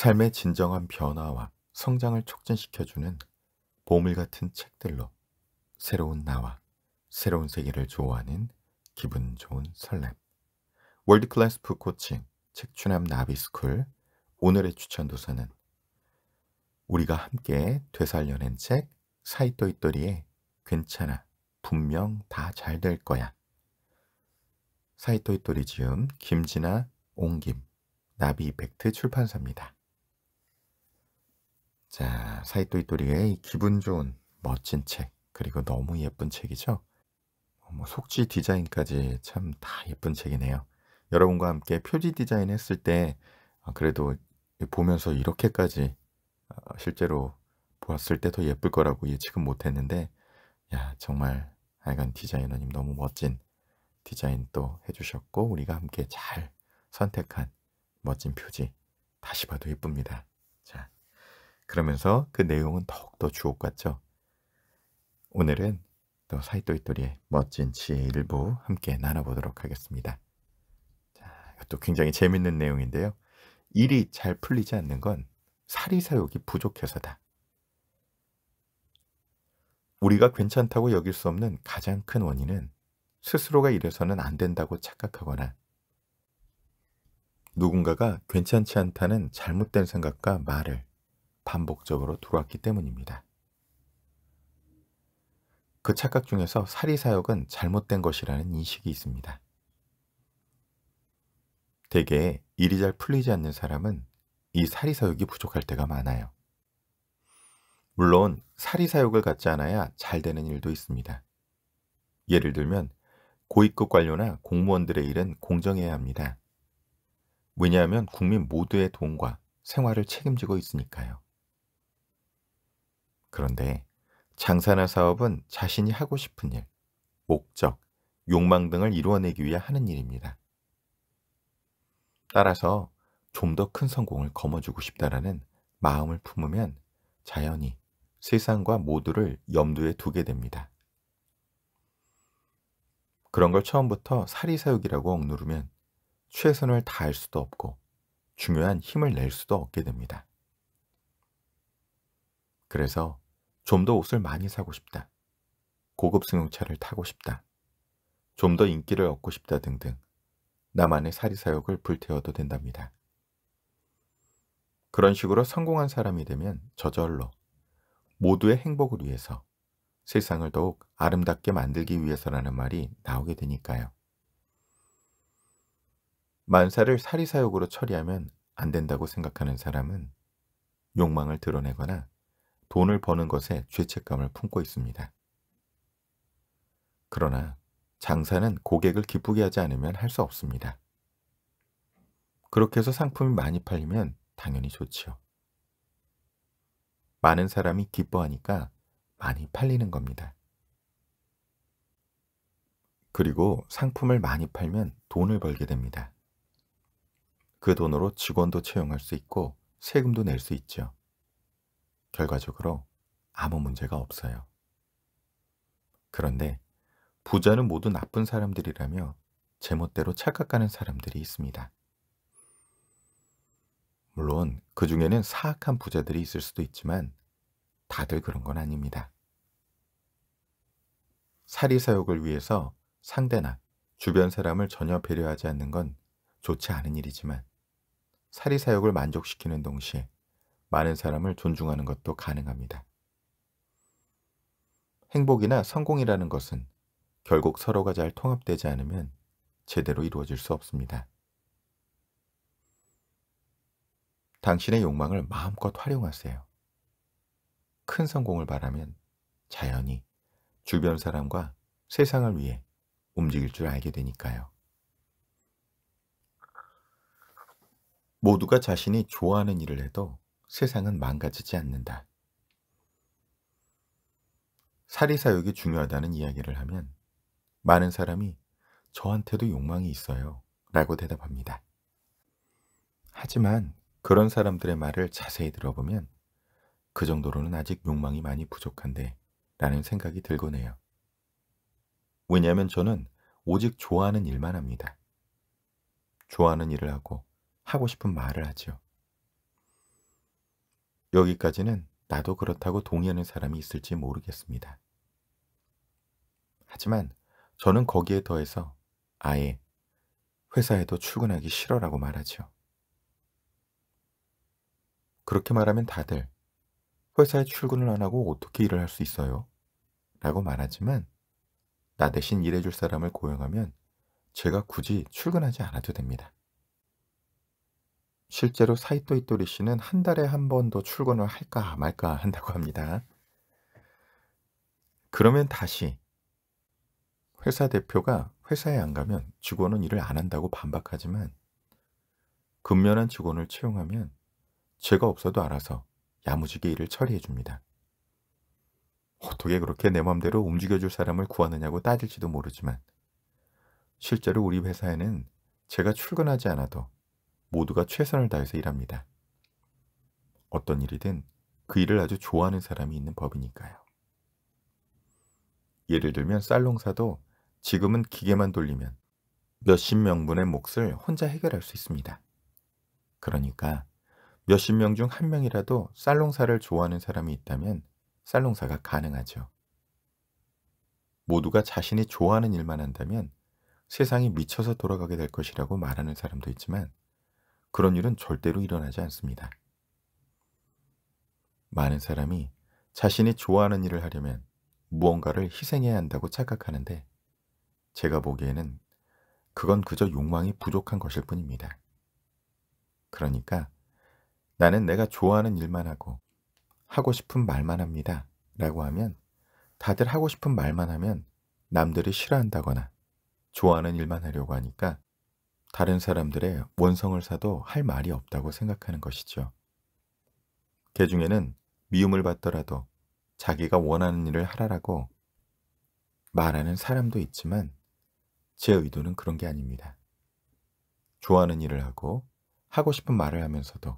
삶의 진정한 변화와 성장을 촉진시켜주는 보물 같은 책들로 새로운 나와 새로운 세계를 좋아하는 기분 좋은 설렘. 월드클래스 북코칭, 책추남 나비스쿨, 오늘의 추천 도서는 우리가 함께 되살려낸 책 사이토이토리의 괜찮아, 분명 다 잘 될 거야. 사이토이토리 지음 김진아, 옹김, 나비 이펙트 출판사입니다. 자, 사이또이또리의 기분 좋은 멋진 책, 그리고 너무 예쁜 책이죠. 어, 뭐 속지 디자인까지 참 다 예쁜 책이네요. 여러분과 함께 표지 디자인 했을 때 어, 그래도 보면서 이렇게까지 어, 실제로 보았을 때 더 예쁠 거라고 예측은 못했는데 야 정말 하여간 디자이너님 너무 멋진 디자인 또 해주셨고 우리가 함께 잘 선택한 멋진 표지 다시 봐도 예쁩니다. 자. 그러면서 그 내용은 더욱더 주옥 같죠. 오늘은 또사이또이또리의 멋진 지혜 일부 함께 나눠보도록 하겠습니다. 자, 이것도 굉장히 재밌는 내용인데요. 일이 잘 풀리지 않는 건 사리사욕이 부족해서다. 우리가 괜찮다고 여길 수 없는 가장 큰 원인은 스스로가 이래서는 안 된다고 착각하거나 누군가가 괜찮지 않다는 잘못된 생각과 말을 반복적으로 들어왔기 때문입니다. 그 착각 중에서 사리사욕은 잘못된 것이라는 인식이 있습니다. 대개 일이 잘 풀리지 않는 사람은 이 사리사욕이 부족할 때가 많아요. 물론 사리사욕을 갖지 않아야 잘 되는 일도 있습니다. 예를 들면 고위급 관료나 공무원들의 일은 공정해야 합니다. 왜냐하면 국민 모두의 돈과 생활을 책임지고 있으니까요. 그런데 장사나 사업은 자신이 하고 싶은 일, 목적, 욕망 등을 이루어내기 위해 하는 일입니다. 따라서 좀 더 큰 성공을 거머쥐고 싶다라는 마음을 품으면 자연히 세상과 모두를 염두에 두게 됩니다. 그런 걸 처음부터 사리사욕이라고 억누르면 최선을 다할 수도 없고 중요한 힘을 낼 수도 없게 됩니다. 그래서 좀 더 옷을 많이 사고 싶다. 고급 승용차를 타고 싶다. 좀 더 인기를 얻고 싶다 등등 나만의 사리사욕을 불태워도 된답니다. 그런 식으로 성공한 사람이 되면 저절로 모두의 행복을 위해서 세상을 더욱 아름답게 만들기 위해서라는 말이 나오게 되니까요. 만사를 사리사욕으로 처리하면 안 된다고 생각하는 사람은 욕망을 드러내거나 돈을 버는 것에 죄책감을 품고 있습니다. 그러나 장사는 고객을 기쁘게 하지 않으면 할 수 없습니다. 그렇게 해서 상품이 많이 팔리면 당연히 좋지요. 많은 사람이 기뻐하니까 많이 팔리는 겁니다. 그리고 상품을 많이 팔면 돈을 벌게 됩니다. 그 돈으로 직원도 채용할 수 있고 세금도 낼 수 있죠. 결과적으로 아무 문제가 없어요. 그런데 부자는 모두 나쁜 사람들이라며 제멋대로 착각하는 사람들이 있습니다. 물론 그 중에는 사악한 부자들이 있을 수도 있지만 다들 그런 건 아닙니다. 사리사욕을 위해서 상대나 주변 사람을 전혀 배려하지 않는 건 좋지 않은 일이지만 사리사욕을 만족시키는 동시에 많은 사람을 존중하는 것도 가능합니다. 행복이나 성공이라는 것은 결국 서로가 잘 통합되지 않으면 제대로 이루어질 수 없습니다. 당신의 욕망을 마음껏 활용하세요. 큰 성공을 바라면 자연히 주변 사람과 세상을 위해 움직일 줄 알게 되니까요. 모두가 자신이 좋아하는 일을 해도 세상은 망가지지 않는다. 사리사욕이 중요하다는 이야기를 하면 많은 사람이 저한테도 욕망이 있어요. 라고 대답합니다. 하지만 그런 사람들의 말을 자세히 들어보면 그 정도로는 아직 욕망이 많이 부족한데 라는 생각이 들곤 해요. 왜냐하면 저는 오직 좋아하는 일만 합니다. 좋아하는 일을 하고 하고 싶은 말을 하지 여기까지는 나도 그렇다고 동의하는 사람이 있을지 모르겠습니다. 하지만 저는 거기에 더해서 아예 회사에도 출근하기 싫어라고 말하죠. 그렇게 말하면 다들 회사에 출근을 안 하고 어떻게 일을 할 수 있어요? 라고 말하지만 나 대신 일해줄 사람을 고용하면 제가 굳이 출근하지 않아도 됩니다. 실제로 사이토 이토리 씨는 한 달에 한 번 더 출근을 할까 말까 한다고 합니다. 그러면 다시 회사 대표가 회사에 안 가면 직원은 일을 안 한다고 반박하지만 근면한 직원을 채용하면 제가 없어도 알아서 야무지게 일을 처리해 줍니다. 어떻게 그렇게 내 맘대로 움직여줄 사람을 구하느냐고 따질지도 모르지만 실제로 우리 회사에는 제가 출근하지 않아도 모두가 최선을 다해서 일합니다. 어떤 일이든 그 일을 아주 좋아하는 사람이 있는 법이니까요. 예를 들면 쌀농사도 지금은 기계만 돌리면 몇십 명분의 몫을 혼자 해결할 수 있습니다. 그러니까 몇십 명 중 한 명이라도 쌀농사를 좋아하는 사람이 있다면 쌀농사가 가능하죠. 모두가 자신이 좋아하는 일만 한다면 세상이 미쳐서 돌아가게 될 것이라고 말하는 사람도 있지만 그런 일은 절대로 일어나지 않습니다. 많은 사람이 자신이 좋아하는 일을 하려면 무언가를 희생해야 한다고 착각하는데 제가 보기에는 그건 그저 욕망이 부족한 것일 뿐입니다. 그러니까 나는 내가 좋아하는 일만 하고 하고 싶은 말만 합니다. 라고 하면 다들 하고 싶은 말만 하면 남들이 싫어한다거나 좋아하는 일만 하려고 하니까 다른 사람들의 원성을 사도 할 말이 없다고 생각하는 것이죠. 개 그 중에는 미움을 받더라도 자기가 원하는 일을 하라라고 말하는 사람도 있지만 제 의도는 그런 게 아닙니다. 좋아하는 일을 하고 하고 싶은 말을 하면서도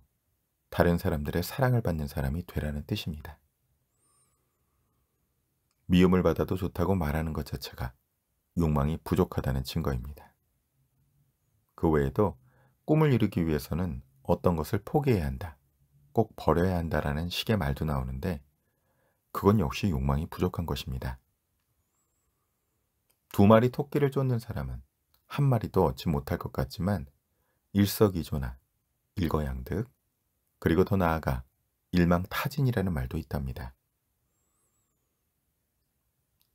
다른 사람들의 사랑을 받는 사람이 되라는 뜻입니다. 미움을 받아도 좋다고 말하는 것 자체가 욕망이 부족하다는 증거입니다. 그 외에도 꿈을 이루기 위해서는 어떤 것을 포기해야 한다, 꼭 버려야 한다라는 식의 말도 나오는데 그건 역시 욕망이 부족한 것입니다. 두 마리 토끼를 쫓는 사람은 한 마리도 얻지 못할 것 같지만 일석이조나 일거양득 그리고 더 나아가 일망타진이라는 말도 있답니다.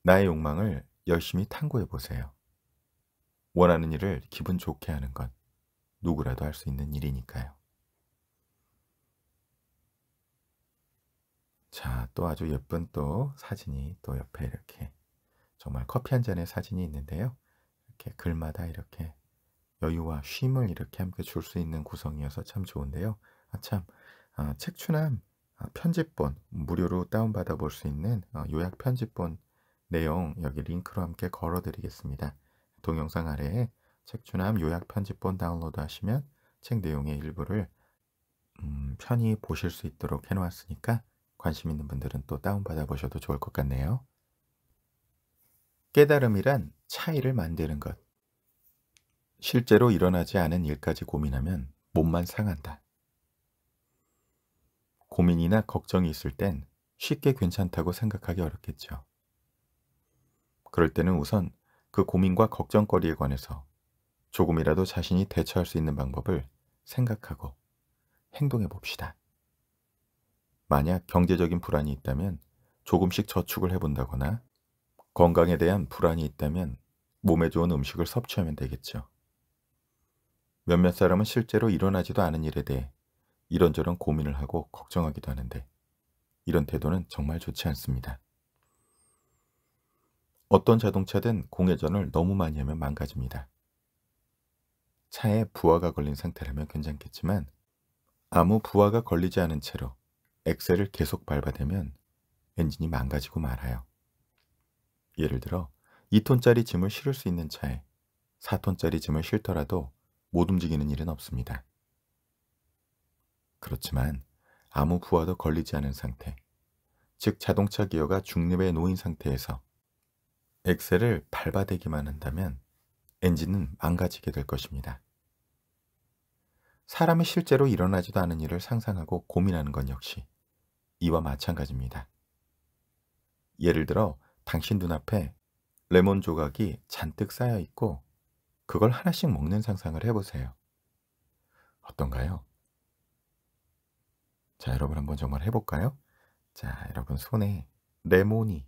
나의 욕망을 열심히 탐구해 보세요. 원하는 일을 기분 좋게 하는 건 누구라도 할 수 있는 일이니까요. 자, 또 아주 예쁜 또 사진이 또 옆에 이렇게 정말 커피 한 잔의 사진이 있는데요. 이렇게 글마다 이렇게 여유와 쉼을 이렇게 함께 줄 수 있는 구성이어서 참 좋은데요. 아, 참, 아, 책추남 아, 편집본, 무료로 다운받아 볼 수 있는 어, 요약 편집본 내용 여기 링크로 함께 걸어 드리겠습니다. 동영상 아래에 책추남 요약 편집본 다운로드 하시면 책 내용의 일부를 음, 편히 보실 수 있도록 해놓았으니까 관심 있는 분들은 또 다운받아 보셔도 좋을 것 같네요. 깨달음이란 차이를 만드는 것. 실제로 일어나지 않은 일까지 고민하면 몸만 상한다. 고민이나 걱정이 있을 땐 쉽게 괜찮다고 생각하기 어렵겠죠. 그럴 때는 우선 그 고민과 걱정거리에 관해서 조금이라도 자신이 대처할 수 있는 방법을 생각하고 행동해 봅시다. 만약 경제적인 불안이 있다면 조금씩 저축을 해본다거나 건강에 대한 불안이 있다면 몸에 좋은 음식을 섭취하면 되겠죠. 몇몇 사람은 실제로 일어나지도 않은 일에 대해 이런저런 고민을 하고 걱정하기도 하는데 이런 태도는 정말 좋지 않습니다. 어떤 자동차든 공회전을 너무 많이 하면 망가집니다. 차에 부하가 걸린 상태라면 괜찮겠지만 아무 부하가 걸리지 않은 채로 엑셀을 계속 밟아대면 엔진이 망가지고 말아요. 예를 들어 2톤짜리 짐을 실을 수 있는 차에 4톤짜리 짐을 실더라도 못 움직이는 일은 없습니다. 그렇지만 아무 부하도 걸리지 않은 상태, 즉 자동차 기어가 중립에 놓인 상태에서 엑셀을 밟아대기만 한다면 엔진은 망가지게 될 것입니다. 사람이 실제로 일어나지도 않은 일을 상상하고 고민하는 건 역시 이와 마찬가지입니다. 예를 들어 당신 눈앞에 레몬 조각이 잔뜩 쌓여 있고 그걸 하나씩 먹는 상상을 해보세요. 어떤가요? 자, 여러분 한번 정말 해볼까요? 자, 여러분 손에 레몬이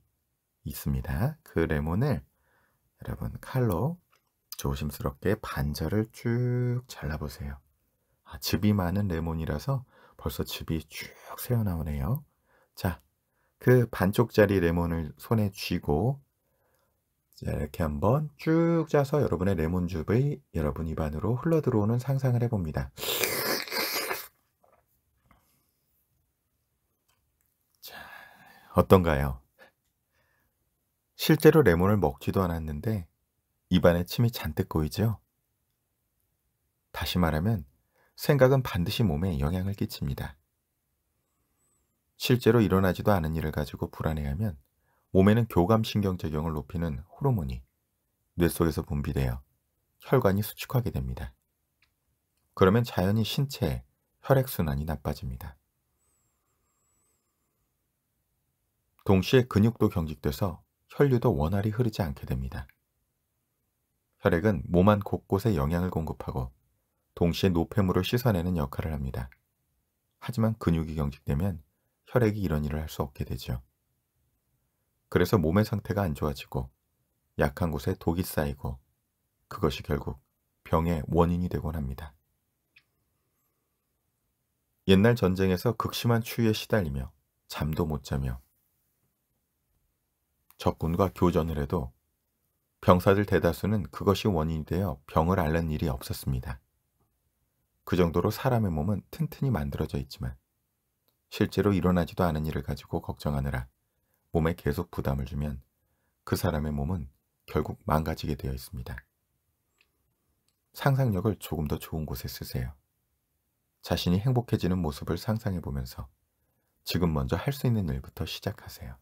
있습니다. 그 레몬을 여러분 칼로 조심스럽게 반절을 쭉 잘라보세요. 아, 즙이 많은 레몬이라서 벌써 즙이 쭉 새어나오네요. 자, 그 반쪽짜리 레몬을 손에 쥐고 자, 이렇게 한번 쭉 짜서 여러분의 레몬즙이 여러분 입안으로 흘러들어오는 상상을 해봅니다. 자, 어떤가요? 실제로 레몬을 먹지도 않았는데 입안에 침이 잔뜩 고이죠? 다시 말하면 생각은 반드시 몸에 영향을 끼칩니다. 실제로 일어나지도 않은 일을 가지고 불안해하면 몸에는 교감신경작용을 높이는 호르몬이 뇌 속에서 분비되어 혈관이 수축하게 됩니다. 그러면 자연히 신체에 혈액순환이 나빠집니다. 동시에 근육도 경직돼서 혈류도 원활히 흐르지 않게 됩니다. 혈액은 몸 안 곳곳에 영양을 공급하고 동시에 노폐물을 씻어내는 역할을 합니다. 하지만 근육이 경직되면 혈액이 이런 일을 할 수 없게 되죠. 그래서 몸의 상태가 안 좋아지고 약한 곳에 독이 쌓이고 그것이 결국 병의 원인이 되곤 합니다. 옛날 전쟁에서 극심한 추위에 시달리며 잠도 못 자며 적군과 교전을 해도 병사들 대다수는 그것이 원인이 되어 병을 앓는 일이 없었습니다. 그 정도로 사람의 몸은 튼튼히 만들어져 있지만 실제로 일어나지도 않은 일을 가지고 걱정하느라 몸에 계속 부담을 주면 그 사람의 몸은 결국 망가지게 되어 있습니다. 상상력을 조금 더 좋은 곳에 쓰세요. 자신이 행복해지는 모습을 상상해 보면서 지금 먼저 할 수 있는 일부터 시작하세요.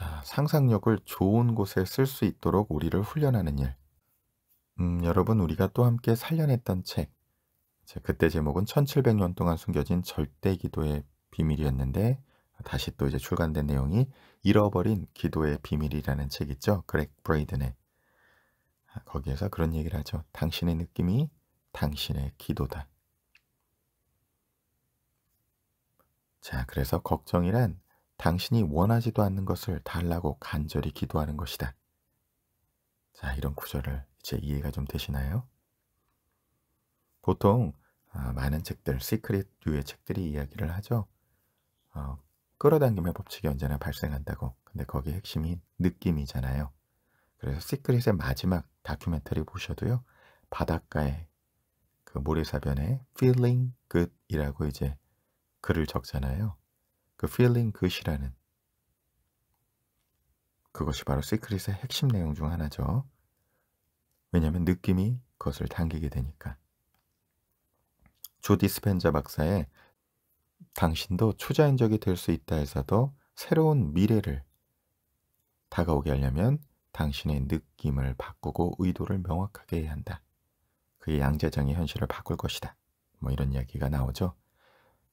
자, 상상력을 좋은 곳에 쓸 수 있도록 우리를 훈련하는 일. 음, 여러분 우리가 또 함께 살려냈던 책. 그때 제목은 1700년 동안 숨겨진 절대 기도의 비밀이었는데 다시 또 이제 출간된 내용이 잃어버린 기도의 비밀이라는 책 있죠. 그렉 브레이든의 아, 거기에서 그런 얘기를 하죠. 당신의 느낌이 당신의 기도다. 자, 그래서 걱정이란 당신이 원하지도 않는 것을 달라고 간절히 기도하는 것이다. 자, 이런 구절을 이제 이해가 좀 되시나요? 보통 아, 많은 책들, 시크릿 류의 책들이 이야기를 하죠. 어, 끌어당김의 법칙이 언제나 발생한다고. 근데 거기 핵심이 느낌이잖아요. 그래서 시크릿의 마지막 다큐멘터리 보셔도요. 바닷가에 그 모래사변에 feeling good이라고 이제 글을 적잖아요. 그 feeling 굿이라는 그 그것이 바로 시크릿의 핵심 내용 중 하나죠. 왜냐하면 느낌이 그것을 당기게 되니까. 조디 스펜자 박사의 당신도 초자연적이 될 수 있다에서도 새로운 미래를 다가오게 하려면 당신의 느낌을 바꾸고 의도를 명확하게 해야 한다. 그의 양자장의 현실을 바꿀 것이다. 뭐 이런 이야기가 나오죠.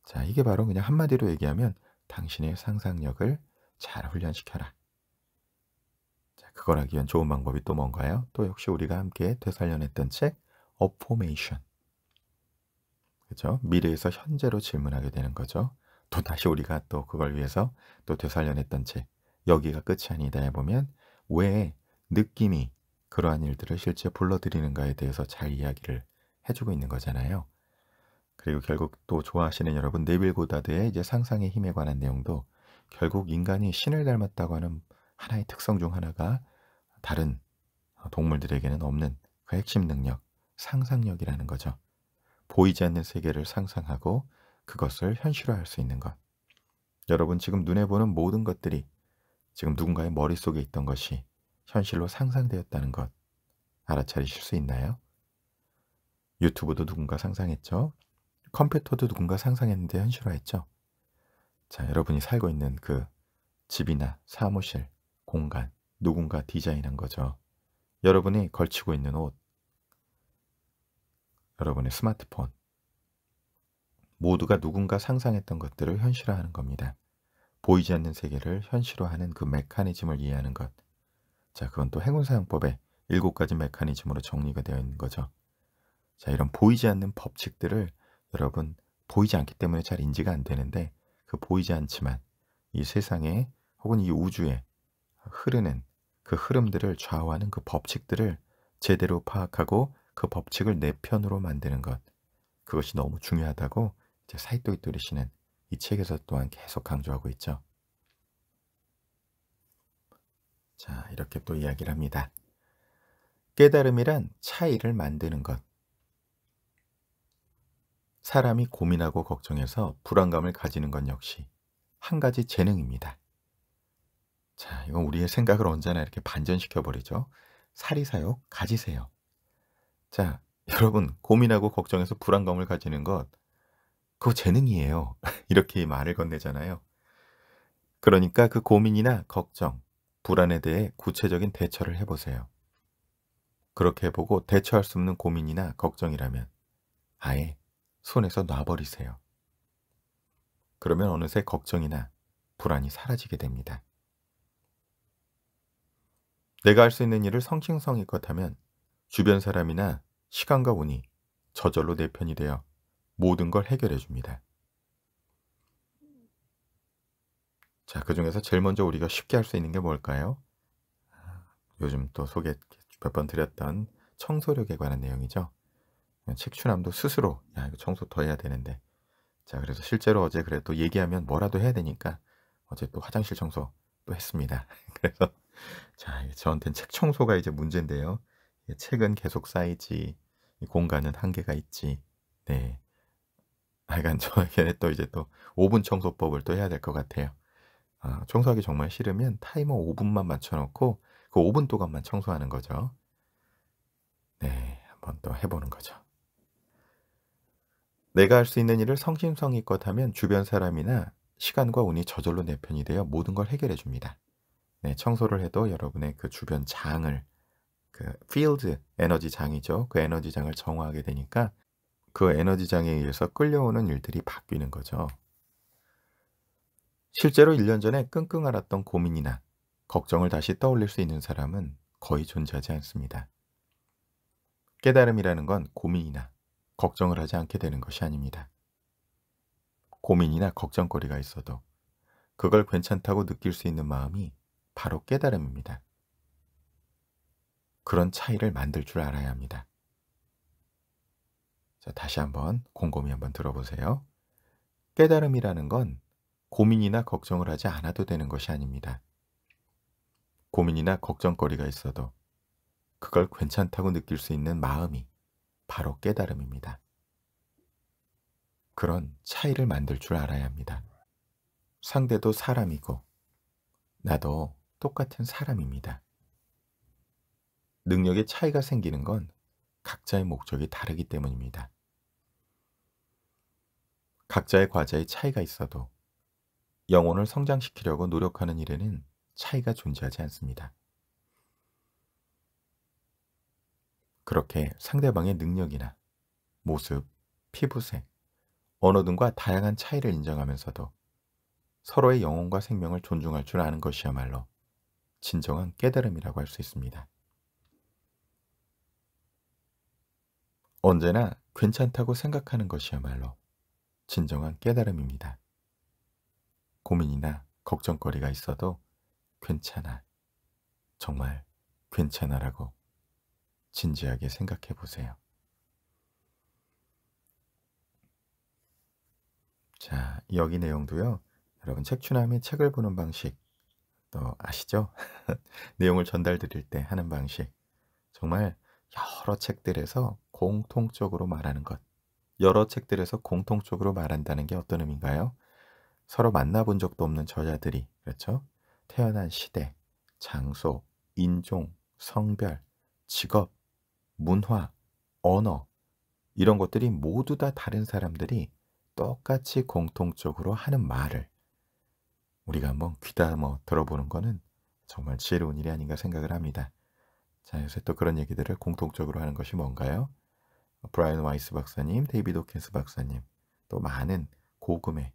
자, 이게 바로 그냥 한마디로 얘기하면 당신의 상상력을 잘 훈련시켜라. 자, 그걸 하기 위한 좋은 방법이 또 뭔가요? 또 역시 우리가 함께 되살려냈던 책 어포메이션. 그죠? 미래에서 현재로 질문하게 되는 거죠. 또 다시 우리가 또 그걸 위해서 또 되살려냈던 책 여기가 끝이 아니다 해보면 왜 느낌이 그러한 일들을 실제 불러들이는가에 대해서 잘 이야기를 해주고 있는 거잖아요. 그리고 결국 또 좋아하시는 여러분 네빌 고다드의 이제 상상의 힘에 관한 내용도 결국 인간이 신을 닮았다고 하는 하나의 특성 중 하나가 다른 동물들에게는 없는 그 핵심 능력, 상상력이라는 거죠. 보이지 않는 세계를 상상하고 그것을 현실화할 수 있는 것. 여러분 지금 눈에 보는 모든 것들이 지금 누군가의 머릿속에 있던 것이 현실로 상상되었다는 것 알아차리실 수 있나요? 유튜브도 누군가 상상했죠? 컴퓨터도 누군가 상상했는데 현실화했죠. 자, 여러분이 살고 있는 그 집이나 사무실, 공간, 누군가 디자인한 거죠. 여러분이 걸치고 있는 옷, 여러분의 스마트폰, 모두가 누군가 상상했던 것들을 현실화하는 겁니다. 보이지 않는 세계를 현실화하는 그 메커니즘을 이해하는 것. 자, 그건 또 행운사용법의 일곱 가지 메커니즘으로 정리가 되어 있는 거죠. 자, 이런 보이지 않는 법칙들을 여러분 보이지 않기 때문에 잘 인지가 안 되는데 그 보이지 않지만 이 세상에 혹은 이 우주에 흐르는 그 흐름들을 좌우하는 그 법칙들을 제대로 파악하고 그 법칙을 내 편으로 만드는 것 그것이 너무 중요하다고 이제 사이토이토리 씨는 이 책에서 또한 계속 강조하고 있죠. 자 이렇게 또 이야기를 합니다. 깨달음이란 차이를 만드는 것 사람이 고민하고 걱정해서 불안감을 가지는 건 역시 한 가지 재능입니다. 자, 이건 우리의 생각을 언제나 이렇게 반전시켜버리죠. 사리사욕 가지세요. 자, 여러분 고민하고 걱정해서 불안감을 가지는 것 그거 재능이에요. 이렇게 말을 건네잖아요. 그러니까 그 고민이나 걱정, 불안에 대해 구체적인 대처를 해보세요. 그렇게 해보고 대처할 수 없는 고민이나 걱정이라면 아예 손에서 놔버리세요. 그러면 어느새 걱정이나 불안이 사라지게 됩니다. 내가 할 수 있는 일을 성심성의껏 하면 주변 사람이나 시간과 운이 저절로 내 편이 되어 모든 걸 해결해 줍니다. 자, 그 중에서 제일 먼저 우리가 쉽게 할 수 있는 게 뭘까요? 요즘 또 소개 몇 번 드렸던 청소력에 관한 내용이죠. 책추남도 스스로 야 이거 청소 더 해야 되는데 자 그래서 실제로 어제 그래도 얘기하면 뭐라도 해야 되니까 어제 또 화장실 청소 또 했습니다. 그래서 자 저한테는 책 청소가 이제 문제인데요. 책은 계속 쌓이지 공간은 한계가 있지. 네. 하여간 저에게는 또 이제 또 5분 청소법을 또 해야 될 것 같아요. 아, 청소하기 정말 싫으면 타이머 5분만 맞춰놓고 그 5분 동안만 청소하는 거죠. 네, 한번 또 해보는 거죠. 내가 할 수 있는 일을 성심성의껏 하면 주변 사람이나 시간과 운이 저절로 내 편이 되어 모든 걸 해결해 줍니다. 네, 청소를 해도 여러분의 그 주변 장을 그 필드 에너지 장이죠. 그 에너지 장을 정화하게 되니까 그 에너지 장에 의해서 끌려오는 일들이 바뀌는 거죠. 실제로 1년 전에 끙끙 앓았던 고민이나 걱정을 다시 떠올릴 수 있는 사람은 거의 존재하지 않습니다. 깨달음이라는 건 고민이나 걱정을 하지 않게 되는 것이 아닙니다. 고민이나 걱정거리가 있어도 그걸 괜찮다고 느낄 수 있는 마음이 바로 깨달음입니다. 그런 차이를 만들 줄 알아야 합니다. 자, 다시 한번 곰곰이 한번 들어보세요. 깨달음이라는 건 고민이나 걱정을 하지 않아도 되는 것이 아닙니다. 고민이나 걱정거리가 있어도 그걸 괜찮다고 느낄 수 있는 마음이 바로 깨달음입니다. 그런 차이를 만들 줄 알아야 합니다. 상대도 사람이고, 나도 똑같은 사람입니다. 능력의 차이가 생기는 건 각자의 목적이 다르기 때문입니다. 각자의 과제에 차이가 있어도 영혼을 성장시키려고 노력하는 일에는 차이가 존재하지 않습니다. 그렇게 상대방의 능력이나 모습, 피부색, 언어 등과 다양한 차이를 인정하면서도 서로의 영혼과 생명을 존중할 줄 아는 것이야말로 진정한 깨달음이라고 할 수 있습니다. 언제나 괜찮다고 생각하는 것이야말로 진정한 깨달음입니다. 고민이나 걱정거리가 있어도 괜찮아. 정말 괜찮아라고 진지하게 생각해 보세요. 자, 여기 내용도요. 여러분 책추나 및 책을 보는 방식 또 아시죠? 내용을 전달 드릴 때 하는 방식 정말 여러 책들에서 공통적으로 말하는 것 여러 책들에서 공통적으로 말한다는 게 어떤 의미인가요? 서로 만나본 적도 없는 저자들이 그렇죠? 태어난 시대, 장소, 인종, 성별, 직업 문화, 언어, 이런 것들이 모두 다 다른 사람들이 똑같이 공통적으로 하는 말을 우리가 한번 귀담아 뭐 들어보는 거는 정말 지혜로운 일이 아닌가 생각을 합니다. 자, 요새 또 그런 얘기들을 공통적으로 하는 것이 뭔가요? 브라이언 와이스 박사님, 데이비드 호킨스 박사님, 또 많은 고금의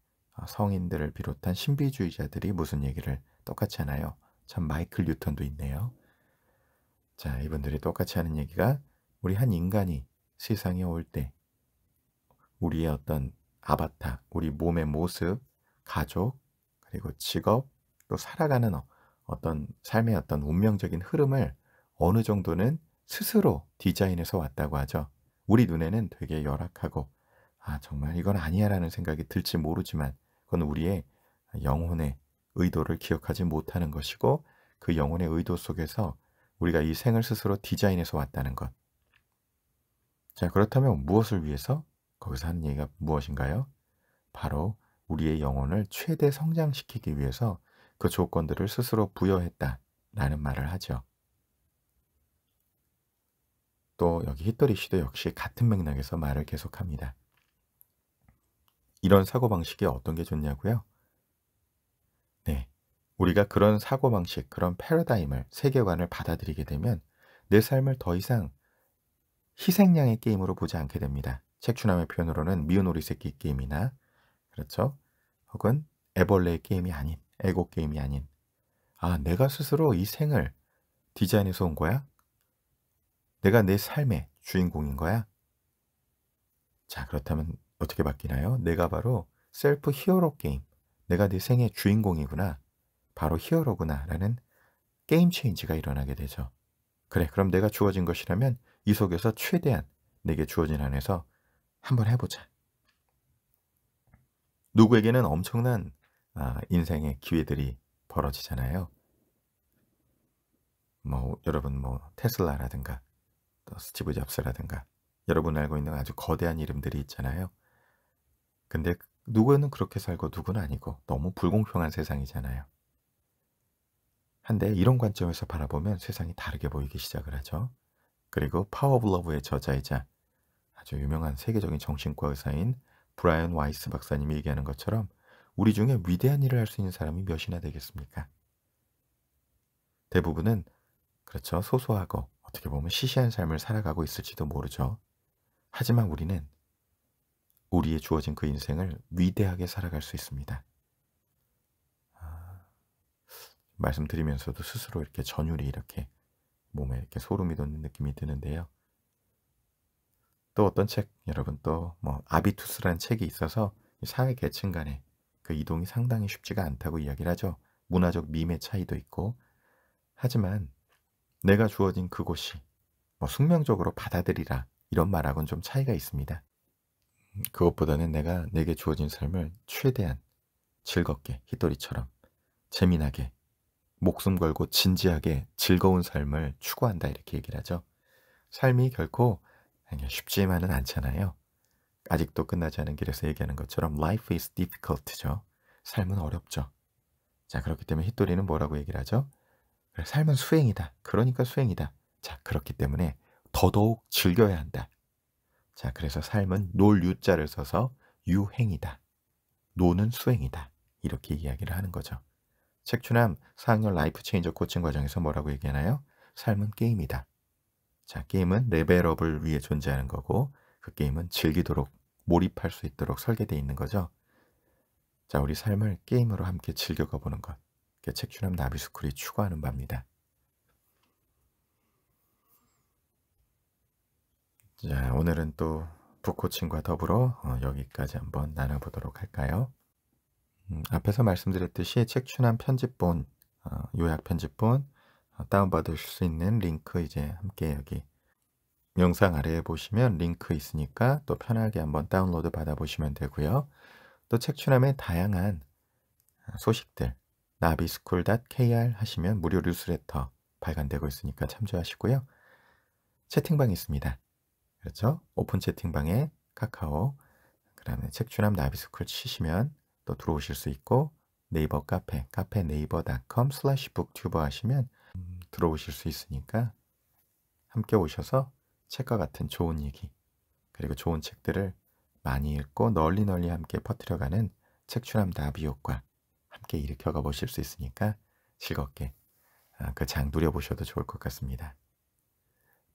성인들을 비롯한 신비주의자들이 무슨 얘기를 똑같이 하나요? 참 마이클 뉴턴도 있네요. 자, 이분들이 똑같이 하는 얘기가 우리 한 인간이 세상에 올 때 우리의 어떤 아바타, 우리 몸의 모습, 가족, 그리고 직업, 또 살아가는 어, 어떤 삶의 어떤 운명적인 흐름을 어느 정도는 스스로 디자인해서 왔다고 하죠. 우리 눈에는 되게 열악하고 아 정말 이건 아니야라는 생각이 들지 모르지만 그건 우리의 영혼의 의도를 기억하지 못하는 것이고 그 영혼의 의도 속에서 우리가 이 생을 스스로 디자인해서 왔다는 것 자, 그렇다면 무엇을 위해서? 거기서 하는 얘기가 무엇인가요? 바로 우리의 영혼을 최대 성장시키기 위해서 그 조건들을 스스로 부여했다 라는 말을 하죠. 또 여기 히터리시도 역시 같은 맥락에서 말을 계속합니다. 이런 사고방식이 어떤 게 좋냐고요? 네, 우리가 그런 사고방식, 그런 패러다임을, 세계관을 받아들이게 되면 내 삶을 더 이상 희생양의 게임으로 보지 않게 됩니다. 책추남의 표현으로는 미운 오리 새끼 게임이나 그렇죠? 혹은 애벌레의 게임이 아닌 에고 게임이 아닌 아 내가 스스로 이 생을 디자인해서 온 거야? 내가 내 삶의 주인공인 거야? 자 그렇다면 어떻게 바뀌나요? 내가 바로 셀프 히어로 게임 내가 내 생의 주인공이구나 바로 히어로구나 라는 게임 체인지가 일어나게 되죠. 그래 그럼 내가 주어진 것이라면 이 속에서 최대한 내게 주어진 한에서 한번 해보자. 누구에게는 엄청난 아, 인생의 기회들이 벌어지잖아요. 뭐 여러분 뭐 테슬라라든가 또 스티브 잡스라든가 여러분 알고 있는 아주 거대한 이름들이 있잖아요. 근데 누구는 그렇게 살고 누구는 아니고 너무 불공평한 세상이잖아요. 한데 이런 관점에서 바라보면 세상이 다르게 보이기 시작을 하죠. 그리고 파워 오브 러브의 저자이자 아주 유명한 세계적인 정신과 의사인 브라이언 와이스 박사님이 얘기하는 것처럼 우리 중에 위대한 일을 할 수 있는 사람이 몇이나 되겠습니까? 대부분은 그렇죠. 소소하고 어떻게 보면 시시한 삶을 살아가고 있을지도 모르죠. 하지만 우리는 우리의 주어진 그 인생을 위대하게 살아갈 수 있습니다. 아, 말씀드리면서도 스스로 이렇게 전율이 이렇게 몸에 이렇게 소름이 돋는 느낌이 드는데요. 또 어떤 책, 여러분 또 뭐 아비투스라는 책이 있어서 사회 계층 간에그 이동이 상당히 쉽지가 않다고 이야기를 하죠. 문화적 밈의 차이도 있고 하지만 내가 주어진 그곳이 뭐 숙명적으로 받아들이라 이런 말하고는 좀 차이가 있습니다. 그것보다는 내가 내게 주어진 삶을 최대한 즐겁게 히토리처럼 재미나게 목숨 걸고 진지하게 즐거운 삶을 추구한다 이렇게 얘기를 하죠. 삶이 결코 쉽지만은 않잖아요. 아직도 끝나지 않은 길에서 얘기하는 것처럼 life is difficult죠. 삶은 어렵죠. 자 그렇기 때문에 히토리는 뭐라고 얘기를 하죠? 삶은 수행이다. 그러니까 수행이다. 자 그렇기 때문에 더더욱 즐겨야 한다. 자 그래서 삶은 놀 유자를 써서 유행이다. 노는 수행이다. 이렇게 이야기를 하는 거죠. 책추남 4학년 라이프 체인저 코칭 과정에서 뭐라고 얘기하나요? 삶은 게임이다. 자, 게임은 레벨업을 위해 존재하는 거고 그 게임은 즐기도록 몰입할 수 있도록 설계되어 있는 거죠. 자, 우리 삶을 게임으로 함께 즐겨가 보는 것. 그게 책추남 나비스쿨이 추구하는 바입니다. 자, 오늘은 또 북코칭과 더불어 어, 여기까지 한번 나눠보도록 할까요? 음, 앞에서 말씀드렸듯이 책춘남 편집본, 어, 요약 편집본 어, 다운받을수 있는 링크 이제 함께 여기 영상 아래에 보시면 링크 있으니까 또 편하게 한번 다운로드 받아보시면 되고요. 또 책추남의 다양한 어, 소식들 나비스쿨 s k r 하시면 무료 뉴스레터 발간되고 있으니까 참조하시고요. 채팅방 있습니다. 그렇죠? 오픈 채팅방에 카카오, 그 다음에 책추남 나비스쿨 치시면 또 들어오실 수 있고 네이버 카페 카페 네이버닷컴 슬래시 북튜버 하시면 음, 들어오실 수 있으니까 함께 오셔서 책과 같은 좋은 얘기 그리고 좋은 책들을 많이 읽고 널리 널리 함께 퍼뜨려가는 책출함 나비 효과 함께 일으켜가 보실 수 있으니까 즐겁게 아, 그장 누려보셔도 좋을 것 같습니다.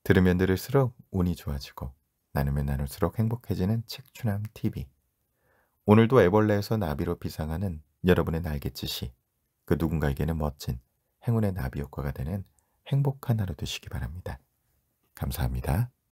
들으면 들을수록 운이 좋아지고 나누면 나눌수록 행복해지는 책출함 TV 오늘도 애벌레에서 나비로 비상하는 여러분의 날갯짓이 그 누군가에게는 멋진 행운의 나비 효과가 되는 행복한 하루 되시기 바랍니다. 감사합니다.